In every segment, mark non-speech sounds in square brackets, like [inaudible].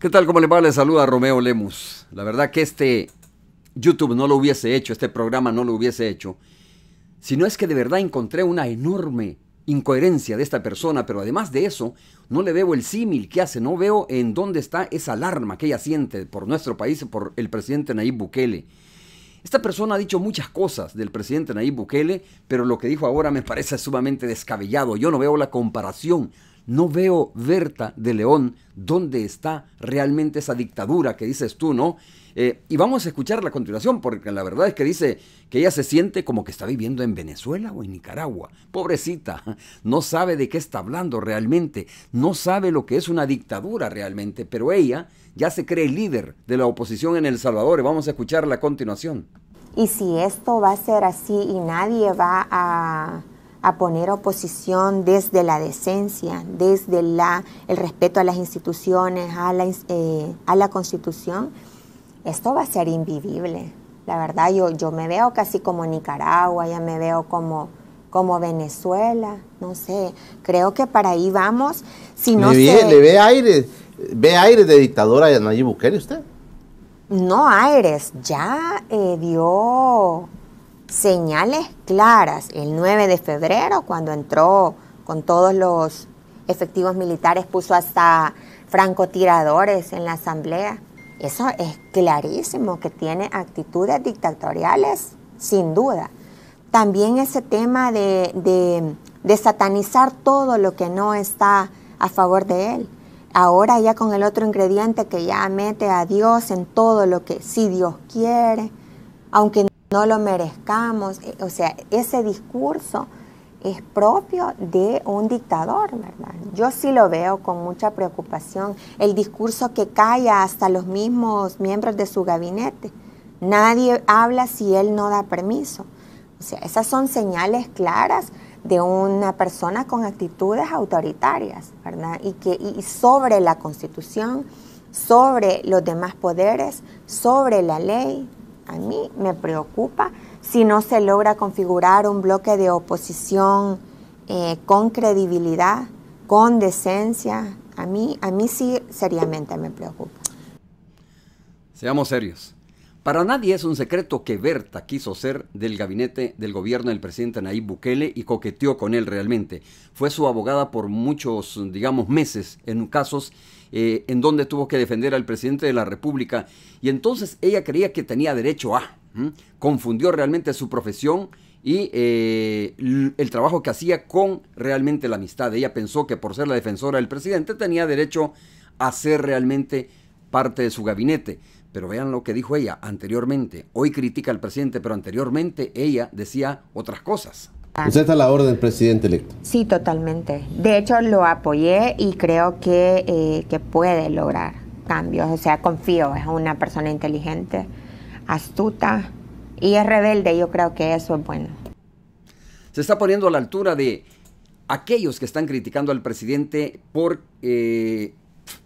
¿Qué tal? ¿Cómo le va? Le saluda Romeo Lemus. La verdad que este YouTube no lo hubiese hecho, este programa no lo hubiese hecho, si no es que de verdad encontré una enorme incoherencia de esta persona, pero además de eso, no le veo el símil que hace, no veo en dónde está esa alarma que ella siente por nuestro país, por el presidente Nayib Bukele. Esta persona ha dicho muchas cosas del presidente Nayib Bukele, pero lo que dijo ahora me parece sumamente descabellado. Yo no veo la comparación no veo Berta de León dónde está realmente esa dictadura que dices tú, ¿no? Eh, y vamos a escuchar la continuación, porque la verdad es que dice que ella se siente como que está viviendo en Venezuela o en Nicaragua. Pobrecita, no sabe de qué está hablando realmente, no sabe lo que es una dictadura realmente, pero ella ya se cree líder de la oposición en El Salvador y vamos a escuchar la continuación. Y si esto va a ser así y nadie va a a poner oposición desde la decencia, desde la, el respeto a las instituciones, a la, eh, a la constitución, esto va a ser invivible. La verdad, yo, yo me veo casi como Nicaragua, ya me veo como, como Venezuela, no sé. Creo que para ahí vamos. Si no le, ve, aire, de dictadora a Nayib Bukele usted. No aires, ya eh, dio señales claras el 9 de febrero, cuando entró con todos los efectivos militares, puso hasta francotiradores en la asamblea. Eso es clarísimo que tiene actitudes dictatoriales, sin duda. También ese tema de, satanizar todo lo que no está a favor de él. Ahora ya con el otro ingrediente que ya mete a Dios en todo lo que si Dios quiere, aunque no no lo merezcamos. Eh, o sea, ese discurso es propio de un dictador, ¿verdad? Yo sí lo veo con mucha preocupación, el discurso que calla hasta los mismos miembros de su gabinete. Nadie habla si él no da permiso. O sea, esas son señales claras de una persona con actitudes autoritarias, ¿verdad? Y, que, y sobre la constitución, sobre los demás poderes, sobre la ley, a mí me preocupa si no se logra configurar un bloque de oposición eh, con credibilidad, con decencia. A mí, a mí sí seriamente me preocupa. Seamos serios. Para nadie es un secreto que Berta quiso ser del gabinete del gobierno del presidente Nayib Bukele y coqueteó con él realmente. Fue su abogada por muchos, digamos, meses en casos eh, en donde tuvo que defender al presidente de la República. Y entonces ella creía que tenía derecho a. Confundió realmente su profesión y eh, el trabajo que hacía con realmente la amistad. Ella pensó que por ser la defensora del presidente tenía derecho a ser realmente parte de su gabinete. Pero vean lo que dijo ella anteriormente. Hoy critica al presidente, pero anteriormente ella decía otras cosas. Ah. Usted está a la orden, presidente electo. Sí, totalmente. De hecho, lo apoyé y creo eh, que, puede lograr cambios. O sea, confío, es una persona inteligente, astuta y es rebelde. Yo creo que eso es bueno. Se está poniendo a la altura de aquellos que están criticando al presidente por eh,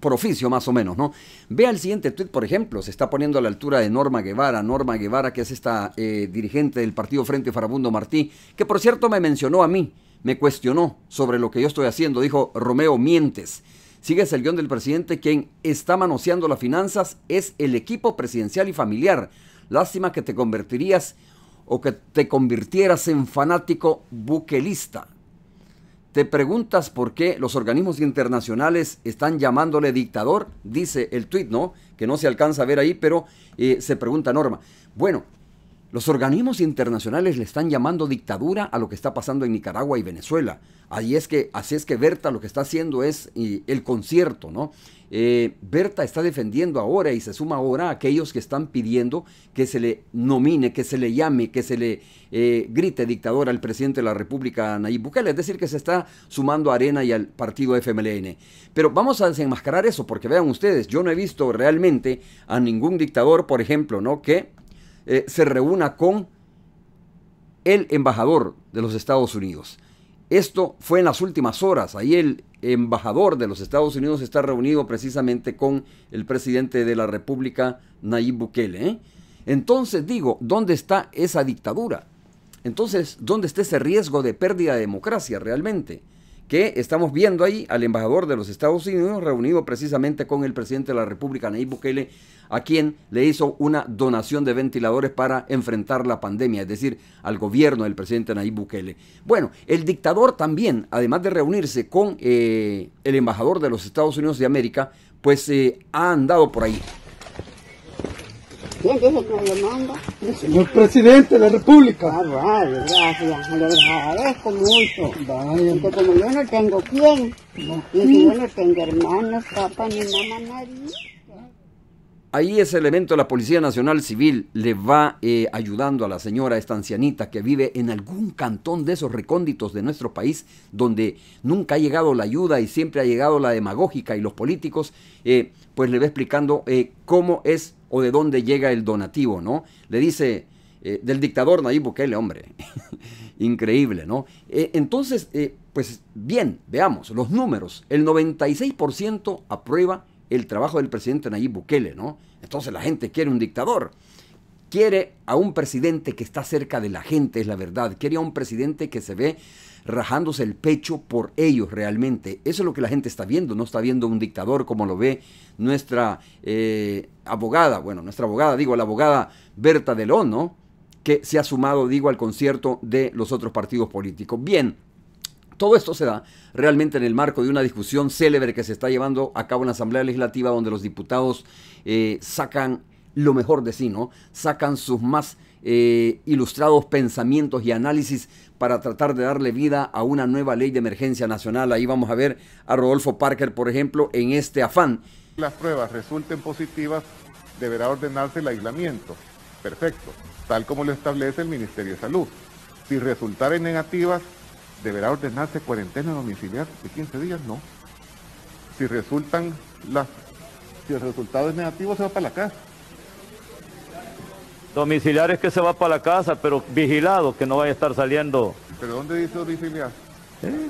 por oficio más o menos, ¿no? Vea el siguiente tweet, por ejemplo, se está poniendo a la altura de Norma Guevara, Norma Guevara que es esta eh, dirigente del partido Frente Farabundo Martí, que por cierto me mencionó a mí, me cuestionó sobre lo que yo estoy haciendo, dijo Romeo Mientes. Sigues el guión del presidente, quien está manoseando las finanzas es el equipo presidencial y familiar. Lástima que te convertirías o que te convirtieras en fanático buquelista. ¿Te preguntas por qué los organismos internacionales están llamándole dictador? Dice el tuit, ¿no? Que no se alcanza a ver ahí, pero eh, se pregunta Norma. Bueno, los organismos internacionales le están llamando dictadura a lo que está pasando en Nicaragua y Venezuela. es que, así es que Berta lo que está haciendo es el concierto, ¿no? Eh, Berta está defendiendo ahora y se suma ahora a aquellos que están pidiendo que se le nomine, que se le llame, que se le eh, grite dictador al presidente de la República, Nayib Bukele. Es decir, que se está sumando a Arena y al partido FMLN. Pero vamos a desenmascarar eso, porque vean ustedes, yo no he visto realmente a ningún dictador, por ejemplo, ¿no? Que eh, se reúna con el embajador de los Estados Unidos. Esto fue en las últimas horas. Ahí el embajador de los Estados Unidos está reunido precisamente con el presidente de la República, Nayib Bukele. ¿eh? Entonces digo, ¿dónde está esa dictadura? Entonces, ¿dónde está ese riesgo de pérdida de democracia realmente? que estamos viendo ahí al embajador de los Estados Unidos reunido precisamente con el presidente de la República, Nayib Bukele, a quien le hizo una donación de ventiladores para enfrentar la pandemia, es decir, al gobierno del presidente Nayib Bukele. Bueno, el dictador también, además de reunirse con eh, el embajador de los Estados Unidos de América, pues se eh, ha andado por ahí. ¿Quién dice que me manda? señor presidente de la República. Ah, vale, gracias. Le agradezco mucho. Vaya. Porque como yo no tengo quién, y si yo no tengo hermanos, papá, ni mamá, nadie. Ahí ese elemento de la Policía Nacional Civil le va eh, ayudando a la señora, esta ancianita que vive en algún cantón de esos recónditos de nuestro país, donde nunca ha llegado la ayuda y siempre ha llegado la demagógica y los políticos, eh, pues le va explicando eh, cómo es o de dónde llega el donativo, ¿no? Le dice, del dictador Nayib Bukele, hombre, [laughs] increíble, ¿no? entonces, pues bien, veamos los números, el 96% aprueba el trabajo del presidente Nayib Bukele, ¿no? Entonces la gente quiere un dictador. Quiere a un presidente que está cerca de la gente, es la verdad. Quiere a un presidente que se ve rajándose el pecho por ellos realmente. Eso es lo que la gente está viendo, no está viendo un dictador como lo ve nuestra eh, abogada, bueno, nuestra abogada, digo, la abogada Berta Delón, ¿no? Que se ha sumado, digo, al concierto de los otros partidos políticos. Bien, todo esto se da realmente en el marco de una discusión célebre que se está llevando a cabo en la Asamblea Legislativa, donde los diputados eh, sacan lo mejor de sí, ¿no? Sacan sus más eh, ilustrados pensamientos y análisis para tratar de darle vida a una nueva ley de emergencia nacional. Ahí vamos a ver a Rodolfo Parker, por ejemplo, en este afán. Las pruebas resulten positivas, deberá ordenarse el aislamiento. Perfecto, tal como lo establece el Ministerio de Salud. Si resultaren negativas, deberá ordenarse cuarentena domiciliar de 15 días, no. Si resultan las, si el resultado es negativo, se va para la casa. Domiciliar es que se va para la casa, pero vigilado, que no vaya a estar saliendo. ¿Pero dónde dice domiciliar? ¿Eh?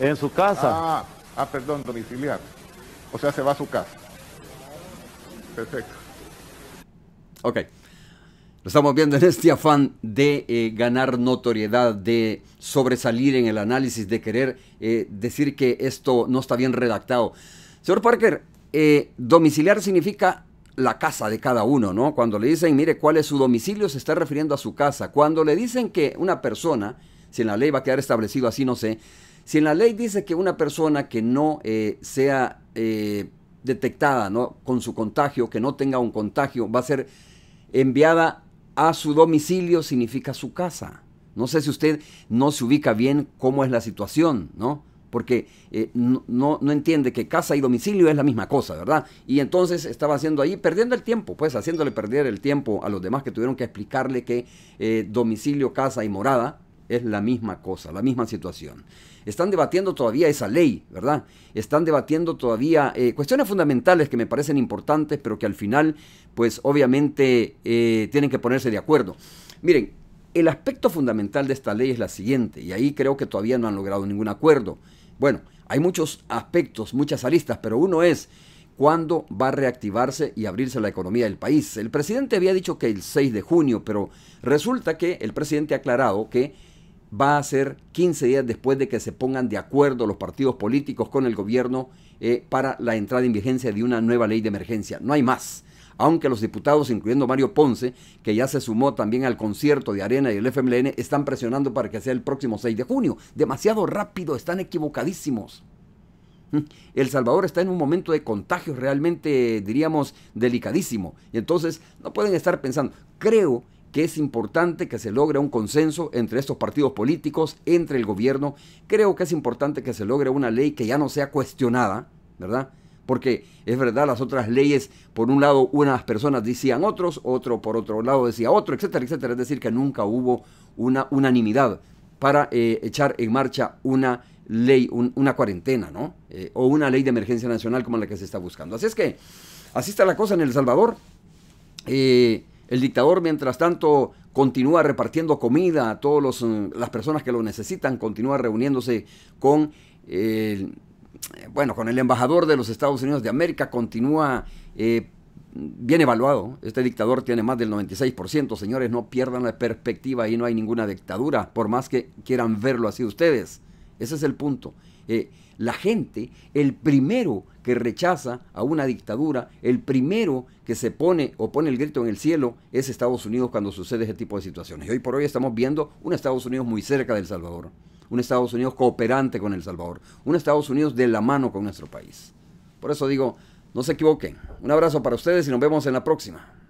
En su casa. Ah, ah, perdón, domiciliar. O sea, se va a su casa. Perfecto. Ok. Lo estamos viendo en este afán de eh, ganar notoriedad, de sobresalir en el análisis, de querer eh, decir que esto no está bien redactado. Señor Parker, eh, domiciliar significa la casa de cada uno, ¿no? Cuando le dicen, mire, cuál es su domicilio, se está refiriendo a su casa. Cuando le dicen que una persona, si en la ley va a quedar establecido así, no sé, si en la ley dice que una persona que no sea detectada ¿no? con su contagio, que no tenga un contagio, va a ser enviada a su domicilio significa su casa. No sé si usted no se ubica bien cómo es la situación, ¿no? Porque eh, no, no, entiende que casa y domicilio es la misma cosa, ¿verdad? Y entonces estaba haciendo ahí, perdiendo el tiempo, pues haciéndole perder el tiempo a los demás que tuvieron que explicarle que eh, domicilio, casa y morada es la misma cosa, la misma situación. Están debatiendo todavía esa ley, ¿verdad? Están debatiendo todavía eh, cuestiones fundamentales que me parecen importantes, pero que al final, pues obviamente eh, tienen que ponerse de acuerdo. Miren, el aspecto fundamental de esta ley es la siguiente, y ahí creo que todavía no han logrado ningún acuerdo. Bueno, hay muchos aspectos, muchas aristas, pero uno es cuándo va a reactivarse y abrirse la economía del país. El presidente había dicho que el 6 de junio, pero resulta que el presidente ha aclarado que va a ser 15 días después de que se pongan de acuerdo los partidos políticos con el gobierno eh, para la entrada en vigencia de una nueva ley de emergencia. No hay más. Aunque los diputados, incluyendo Mario Ponce, que ya se sumó también al concierto de Arena y el FMLN, están presionando para que sea el próximo 6 de junio. Demasiado rápido, están equivocadísimos. [laughs] El Salvador está en un momento de contagio, realmente, diríamos, delicadísimo. Y entonces no pueden estar pensando. Creo que es importante que se logre un consenso entre estos partidos políticos, entre el gobierno. Creo que es importante que se logre una ley que ya no sea cuestionada, ¿verdad? Porque es verdad, las otras leyes, por un lado, unas personas decían otros, otro por otro lado decía otro, etcétera, etcétera. Es decir, que nunca hubo una unanimidad para eh, echar en marcha una ley, una cuarentena, ¿no? Eh, o una ley de emergencia nacional como la que se está buscando. Así es que, así está la cosa en El Salvador. Eh, el dictador, mientras tanto, continúa repartiendo comida a todas mm, las personas que lo necesitan, continúa reuniéndose con, eh, bueno, con el embajador de los Estados Unidos de América, continúa eh, bien evaluado. Este dictador tiene más del 96%, señores, no pierdan la perspectiva, ahí no hay ninguna dictadura, por más que quieran verlo así ustedes. Ese es el punto. Eh, la gente, el primero que rechaza a una dictadura, el primero que se pone o pone el grito en el cielo es Estados Unidos cuando sucede ese tipo de situaciones. Y hoy por hoy estamos viendo un Estados Unidos muy cerca del Salvador, un Estados Unidos cooperante con El Salvador, un Estados Unidos de la mano con nuestro país. Por eso digo, no se equivoquen. Un abrazo para ustedes y nos vemos en la próxima.